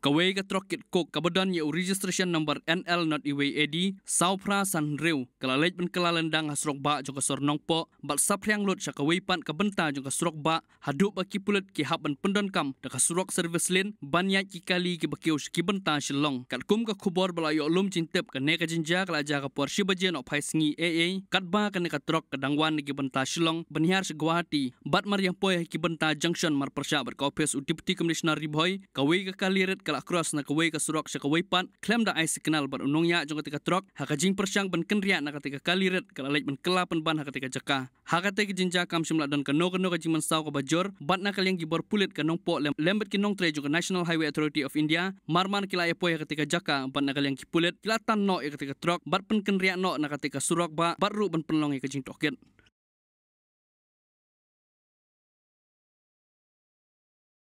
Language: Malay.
Kawai ka trokit kok ka badan ye registration number NL not iway AD sau pra san riu kala lej ben kala lendang hasrok ba jo ka sor nong po bal sap riang lut sha kawai pan ka benta jo ka srok ba hadu ba ki pulut ki hab ben pendon kam da ka srok service lin ban ya ki kali ki bakio sh ki benta sh long kat kum ka khubor bala yo lum chin tep ka ne ka jinja kala ja ka por shi bajen op hai sngi a a kat ba ka ne ka trok ka dangwan ki benta sh long ban yar sh guwahati bat mar yang po ki benta junction mar persha ber ka office deputy commissioner riboy kawai ka kali ret kala cross na kawai ka surok sa kawai pat, klem da ay signal ban unong ya jong katika truck, haka jing persyang ban kenria na katika kalirit, kala lait ban kelapan ban haka tika jaka. Haka tika jinja kam simla dan kano kano ka jing mansaw ka bajor, bat na kalyang gibor pulit ka nong po lem lembet ki nong tre jong National Highway Authority of India, marman kila ya po ya katika jaka, bat na kalyang ki pulit, kila tan no ya katika truck, bat pen kenria no na katika surok ba, bat ru ban penlong ya ka jing tokit.